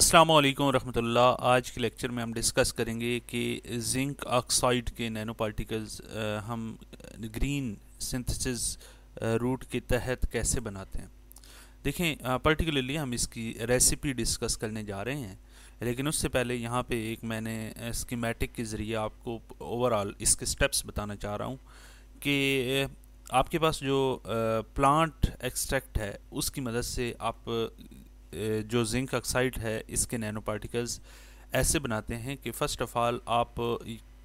अस्सलाम वालेकुम रहमतुल्लाह आज के लेक्चर में हम डिस्कस करेंगे कि जिंक ऑक्साइड के नैनो पार्टिकल्स हम ग्रीन सिंथेसिस रूट के तहत कैसे बनाते हैं देखें पर्टिकुलरली हम इसकी रेसिपी डिस्कस करने जा रहे हैं लेकिन उससे पहले यहाँ पे एक मैंने स्कीमेटिक के ज़रिए आपको ओवरऑल इसके स्टेप्स बताना चाह रहा हूँ कि आपके पास जो प्लांट एक्सट्रैक्ट है उसकी मदद से आप जो जिंक ऑक्साइड है इसके नैनो पार्टिकल्स ऐसे बनाते हैं कि फ़र्स्ट ऑफ़ ऑल आप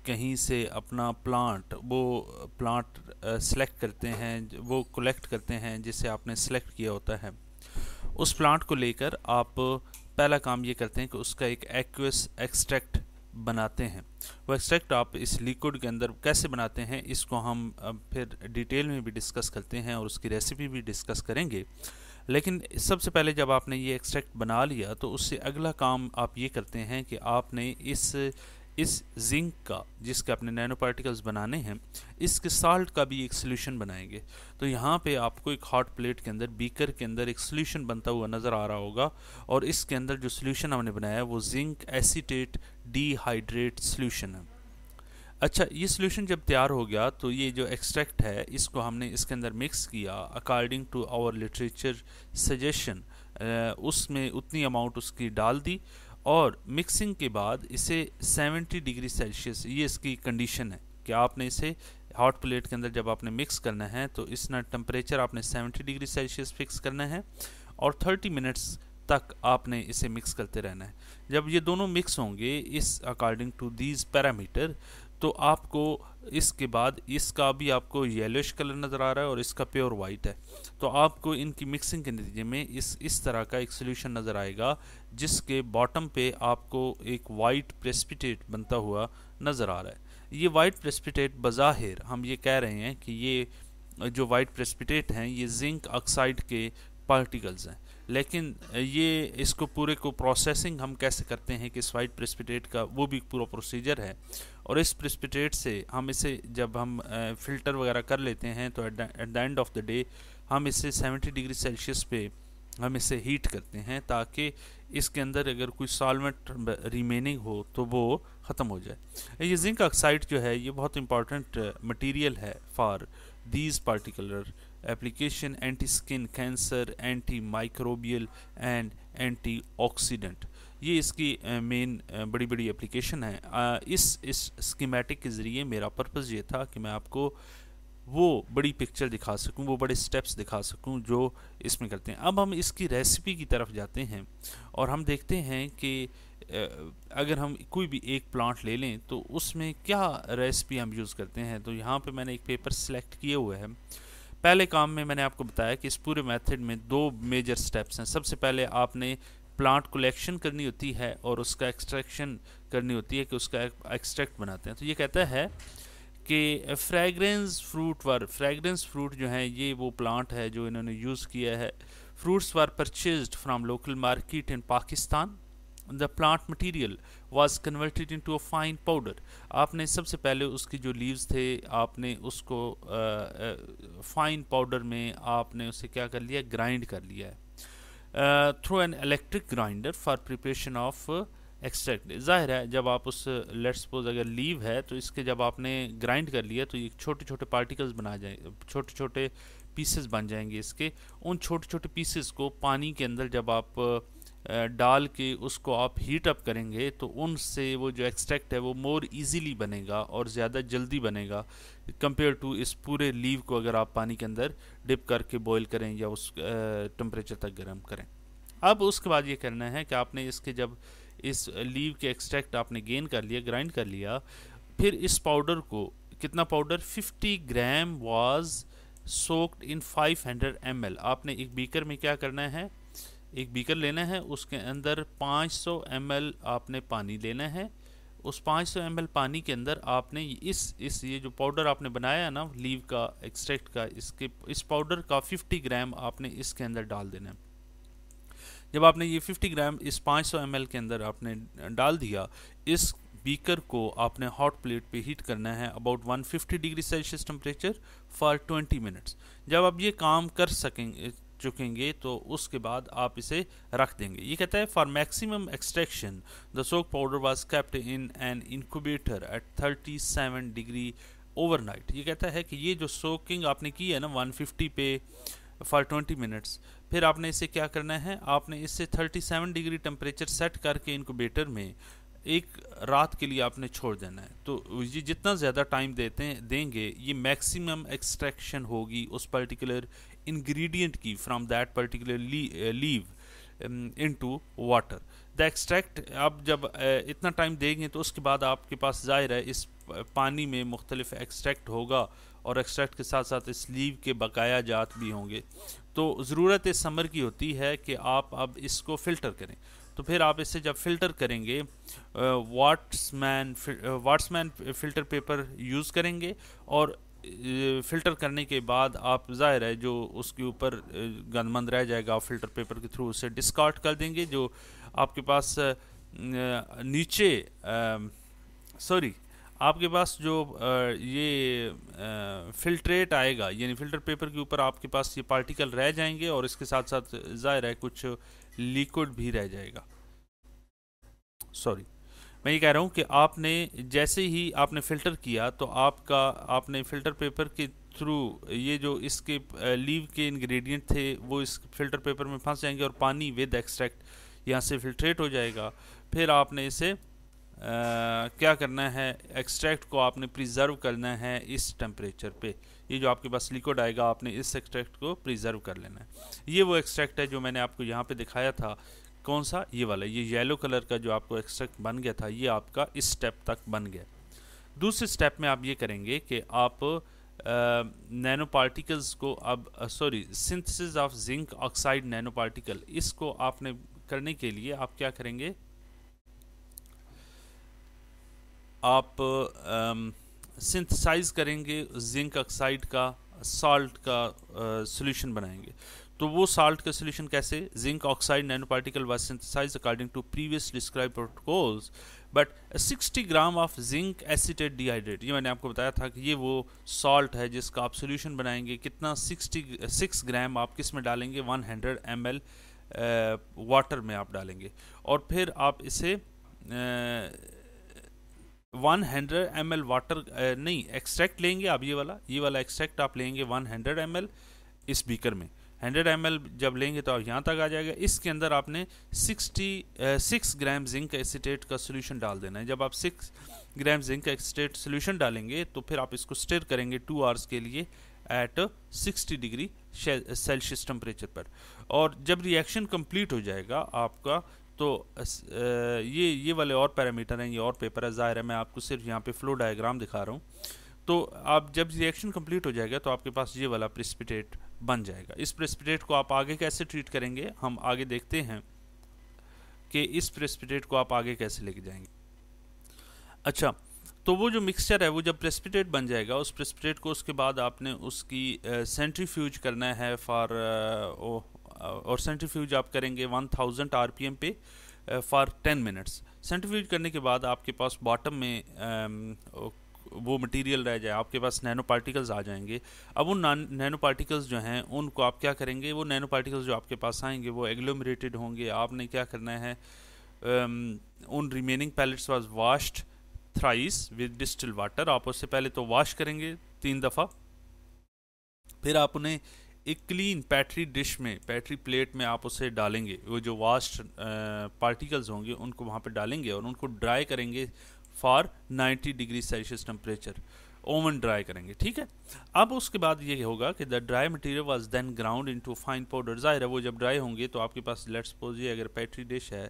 कहीं से अपना प्लांट वो प्लांट सेलेक्ट करते हैं वो कलेक्ट करते हैं जिसे आपने सेलेक्ट किया होता है उस प्लांट को लेकर आप पहला काम ये करते हैं कि उसका एक एक्वस एक्सट्रैक्ट बनाते हैं वो एक्सट्रैक्ट आप इस लिक्विड के अंदर कैसे बनाते हैं इसको हम फिर डिटेल में भी डिस्कस करते हैं और उसकी रेसिपी भी डिस्कस करेंगे लेकिन सबसे पहले जब आपने ये एक्सट्रैक्ट बना लिया तो उससे अगला काम आप ये करते हैं कि आपने इस इस जिंक का जिसके अपने नैनो पार्टिकल्स बनाने हैं इसके साल्ट का भी एक सोल्यूशन बनाएंगे तो यहाँ पे आपको एक हॉट प्लेट के अंदर बीकर के अंदर एक सोल्यूशन बनता हुआ नज़र आ रहा होगा और इसके अंदर जो सोल्यूशन हमने बनाया है वो जिंक एसीटेट डीहाइड्रेट सोल्यूशन है अच्छा ये सोल्यूशन जब तैयार हो गया तो ये जो एक्सट्रैक्ट है इसको हमने इसके अंदर मिक्स किया according to our literature suggestion उसमें उतनी अमाउंट उसकी डाल दी और मिक्सिंग के बाद इसे 70 डिग्री सेल्सियस ये इसकी कंडीशन है कि आपने इसे हॉट प्लेट के अंदर जब आपने मिक्स करना है तो इसना टेम्परेचर आपने 70 डिग्री सेल्सियस फिक्स करना है और 30 मिनट्स तक आपने इसे मिक्स करते रहना है जब ये दोनों मिक्स होंगे इस अकॉर्डिंग टू दीज पैरामीटर तो आपको इसके बाद इसका भी आपको येलोश कलर नज़र आ रहा है और इसका प्योर वाइट है तो आपको इनकी मिक्सिंग के नतीजे में इस इस तरह का एक सोल्यूशन नज़र आएगा जिसके बॉटम पे आपको एक वाइट प्रेसपिटेट बनता हुआ नज़र आ रहा है ये वाइट प्रेसपिटेट बज़ाहिर हम ये कह रहे हैं कि ये जो वाइट प्रेसपिटेट हैं ये जिंक ऑक्साइड के पार्टिकल्स हैं लेकिन ये इसको पूरे को प्रोसेसिंग हम कैसे करते हैं कि स्वाइट प्रिस्पिटेट का वो भी पूरा प्रोसीजर है और इस प्रिस्पिटेट से हम इसे जब हम फिल्टर वगैरह कर लेते हैं तो at the end of the day हम इसे 70 डिग्री सेल्सियस पे हम इसे हीट करते हैं ताकि इसके अंदर अगर कोई सॉलमेंट रिमेनिंग हो तो वो ख़त्म हो जाए ये जिंक ऑक्साइड जो है ये बहुत इंपॉर्टेंट मटेरियल है for these particular application anti-skin cancer antimicrobial and antioxidant ये इसकी मेन बड़ी बड़ी एप्लीकेशन है इस इस स्कीमेटिक के ज़रिए मेरा पर्पज़ ये था कि मैं आपको वो बड़ी पिक्चर दिखा सकूं वो बड़े स्टेप्स दिखा सकूं जो इसमें करते हैं अब हम इसकी रेसिपी की तरफ जाते हैं और हम देखते हैं कि अगर हम कोई भी एक प्लांट ले लें तो उसमें क्या रेसिपी हम यूज़ करते हैं तो यहाँ पे मैंने एक पेपर सेलेक्ट किए हुए हैं पहले काम में मैंने आपको बताया कि इस पूरे मेथड में दो मेजर स्टेप्स हैं सबसे पहले आपने प्लांट कलेक्शन करनी होती है और उसका एक्सट्रैक्शन करनी होती है कि उसका एक्सट्रैक्ट बनाते हैं तो ये कहता है कि fragrance fruit were fragrance fruit जो हैं ये वो प्लांट है जो इन्होंने यूज़ किया है fruits were purchase from local market in Pakistan the plant material was converted into a fine powder आपने सबसे पहले उसकी जो लीव्स थे आपने उसको फाइन पाउडर में आपने उसे क्या कर लिया ग्राइंड कर लिया है through an electric grinder for preparation of extract ज़ाहिर है जब आप उस लेट्स सपोज अगर लीव है तो इसके जब आपने ग्राइंड कर लिया तो ये छोटे छोटे पार्टिकल्स बना जाए छोटे छोटे पीसेस बन जाएंगे इसके उन छोटे छोटे पीसेस को पानी के अंदर जब आप डाल के उसको आप हीट अप करेंगे तो उनसे वो जो एक्सट्रैक्ट है वो मोर इजीली बनेगा और ज़्यादा जल्दी बनेगा कंपेयर टू इस पूरे लीव को अगर आप पानी के अंदर डिप करके बॉईल करें या उस टम्परेचर तक गर्म करें अब उसके बाद ये करना है कि आपने इसके जब इस लीव के एक्सट्रैक्ट आपने गेन कर लिया ग्राइंड कर लिया फिर इस पाउडर को कितना powder fifty gram was soaked in 500 ml आपने एक बीकर में क्या करना है एक बीकर लेना है उसके अंदर 500 सौ आपने पानी लेना है उस 500 सौ पानी के अंदर आपने इस इस ये जो पाउडर आपने बनाया है ना लीव का एक्सट्रैक्ट का इसके इस पाउडर का 50 ग्राम आपने इसके अंदर डाल देना है जब आपने ये 50 ग्राम इस 500 सौ के अंदर आपने डाल दिया इस बीकर को आपने हॉट प्लेट पे हीट करना है about 150 degree Celsius temperature for 20 minutes जब आप ये काम कर सकेंगे चुकेंगे तो उसके बाद आप इसे रख देंगे ये कहता है for maximum extraction the soak powder was kept in an incubator at 37 degree overnight ये कहता है कि ये जो सोकिंग आपने की है ना 150 पे फॉर 20 मिनट्स फिर आपने इसे क्या करना है आपने इसे 37 डिग्री टेम्परेचर सेट करके इनक्यूबेटर में एक रात के लिए आपने छोड़ देना है तो ये जितना ज़्यादा टाइम देते हैं देंगे ये मैक्सिमम एक्सट्रैक्शन होगी उस particular ingredient key from that particular uh, leaf to water the extract आप जब uh, इतना टाइम देंगे तो उसके बाद आपके पास ज़ाहिर है इस uh, पानी में मुख्तलिफ एक्सट्रैक्ट होगा और एक्सट्रैक्ट के साथ साथ इस लीव के बकाया जात भी होंगे तो ज़रूरत इस समर की होती है कि आप अब इसको फ़िल्टर करें तो फिर आप इसे जब फ़िल्टर करेंगे Whatman Whatman filter paper use करेंगे और फ़िल्टर करने के बाद आप ज़ाहिर है जो उसके ऊपर गंदमंद रह जाएगा आप फ़िल्टर पेपर के थ्रू उसे डिस्कार्ड कर देंगे जो आपके पास नीचे सॉरी आपके पास जो ये फिल्ट्रेट आएगा यानी फ़िल्टर पेपर के ऊपर आपके पास ये पार्टिकल रह जाएंगे और इसके साथ साथ ज़ाहिर है कुछ लिक्विड भी रह जाएगा सॉरी मैं ये कह रहा हूँ कि आपने जैसे ही आपने फ़िल्टर किया तो आपका आपने फ़िल्टर पेपर के थ्रू ये जो इसके लीव के इंग्रेडिएंट थे वो इस फिल्टर पेपर में फंस जाएंगे और पानी विद एक्सट्रैक्ट यहाँ से फिल्ट्रेट हो जाएगा फिर आपने इसे आ, क्या करना है एक्सट्रैक्ट को आपने प्रिजर्व करना है इस टेम्परेचर पे ये जो आपके पास लिक्विड आएगा आपने इस एक्सट्रैक्ट को प्रिजर्व कर लेना है ये वो एक्सट्रैक्ट है जो मैंने आपको यहाँ पे दिखाया था कौन सा ये वाला ये येलो कलर का जो आपको एक्सट्रैक्ट बन गया था ये आपका इस स्टेप तक बन गया दूसरे स्टेप में आप ये करेंगे कि आप नैनो पार्टिकल्स को अब sorry synthesis of zinc oxide nano particle इसको आपने करने के लिए आप क्या करेंगे आप सिंथेसाइज करेंगे जिंक ऑक्साइड का साल्ट का सोल्यूशन बनाएंगे तो वो साल्ट का सोल्यूशन कैसे zinc oxide nano particle was synthesize according to previous describe protocols but 60 gram of zinc acetate dihydrate ये मैंने आपको बताया था कि ये वो सॉल्ट है जिसका आप सोल्यूशन बनाएंगे कितना 60 सिक्स ग्राम आप किस में डालेंगे 100 हंड्रेड एम एल वाटर में आप डालेंगे और फिर आप इसे one hundred M L water नहीं एक्सट्रैक्ट लेंगे आप ये वाला ये वाला एक्सट्रैक्ट आप लेंगे वन हंड्रेड एम एल इस बीकर में हंड्रेड एम एल जब लेंगे तो आप यहाँ तक आ जाएगा इसके अंदर आपने sixty six gram zinc acetate का सोल्यूशन डाल देना है जब आप six gram zinc acetate solution डालेंगे तो फिर आप इसको स्टेयर करेंगे टू आवर्स के लिए at sixty degree Celsius temperature पर और जब रिएक्शन कंप्लीट हो जाएगा आपका तो ये ये वाले और पैरामीटर हैं ये और पेपर है ज़ाहिर है मैं आपको सिर्फ यहाँ पे फ्लो डायग्राम दिखा रहा हूँ तो आप जब रिएक्शन कंप्लीट हो जाएगा तो आपके पास ये वाला प्रिस्पिटेट बन जाएगा इस प्रिस्पिटेट को आप आगे कैसे ट्रीट करेंगे हम आगे देखते हैं कि इस प्रिस्पिटेट को आप आगे कैसे लेके जाएंगे अच्छा तो वो जो मिक्सचर है वो जब प्रेसपिटेट बन जाएगा उस प्रेसपिटेट को उसके बाद आपने उसकी सेंट्रीफ्यूज करना है फॉर और सेंट्रीफ्यूज आप करेंगे 1000 एम पे फॉर टेन मिनट्स सेंट्रीफ्यूज करने के बाद आपके पास बॉटम में वो मटेरियल रह जाए आपके पास नैनो पार्टिकल्स आ जाएंगे अब उन नैनो पार्टिकल्स जो हैं उनको आप क्या करेंगे वो नैनो पार्टिकल्स जो आपके पास आएंगे वो एग्लोमरेटेड होंगे आपने क्या करना है उन remaining pellets was washed thrice with distil water आप उससे पहले तो वाश करेंगे तीन दफ़ा फिर आप उन्हें एक क्लीन पैटरी डिश में पैटरी प्लेट में आप उसे डालेंगे वो जो वास्ट पार्टिकल्स होंगे उनको वहाँ पर डालेंगे और उनको ड्राई करेंगे for 90 degree Celsius temperature oven dry करेंगे ठीक है अब उसके बाद ये होगा कि the dry material was then ground into fine powder ज़ाहिर है वो जब ड्राई होंगे तो आपके पास लेट्स सपोज ये अगर पैटरी डिश है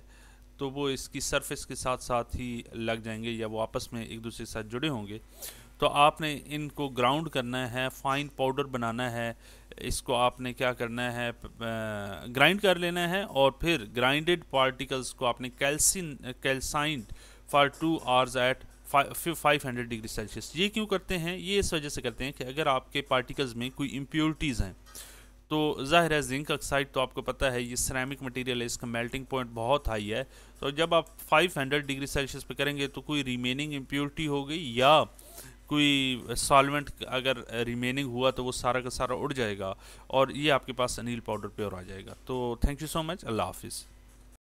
तो वो इसकी सरफेस के साथ साथ ही लग जाएंगे या वो आपस में एक दूसरे के साथ जुड़े होंगे तो आपने इनको ग्राउंड करना है फाइन पाउडर बनाना है इसको आपने क्या करना है ग्राइंड कर लेना है और फिर ग्राइंडेड पार्टिकल्स को आपने calcine calcined for two hours at five hundred degree Celsius ये क्यों करते हैं ये इस वजह से करते हैं कि अगर आपके पार्टिकल्स में कोई इम्प्योरिटीज़ हैं तो ज़ाहिर है जिंक ऑक्साइड तो आपको पता है ये सरामिक मटेरियल है इसका मेल्टिंग पॉइंट बहुत हाई है तो जब आप 500 डिग्री सेल्सियस पे करेंगे तो कोई रिमेनिंग इम्प्योरिटी हो गई या कोई सॉल्वेंट अगर रिमेनिंग हुआ तो वो सारा का सारा उड़ जाएगा और ये आपके पास अनिल पाउडर प्योर आ जाएगा तो थैंक यू सो मच अल्लाह हाफिज़